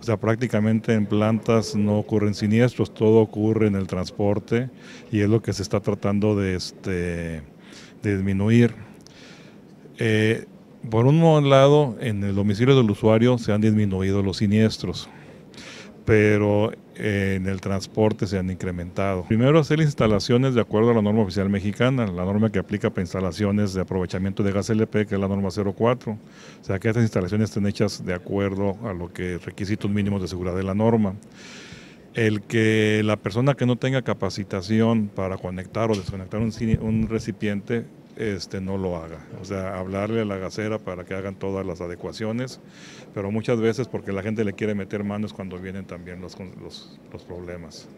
O sea, prácticamente en plantas no ocurren siniestros, todo ocurre en el transporte y es lo que se está tratando de, este, disminuir. Eh, por un lado, en el domicilio del usuario se han disminuido los siniestros pero eh, en el transporte se han incrementado. Primero hacer instalaciones de acuerdo a la norma oficial mexicana, la norma que aplica para instalaciones de aprovechamiento de gas LP, que es la norma 04. O sea que estas instalaciones estén hechas de acuerdo a lo que requisitos mínimos de seguridad de la norma. El que la persona que no tenga capacitación para conectar o desconectar un, un recipiente este, no lo haga. O sea, hablarle a la gasera para que hagan todas las adecuaciones, pero muchas veces porque la gente le quiere meter manos cuando vienen también los, los problemas.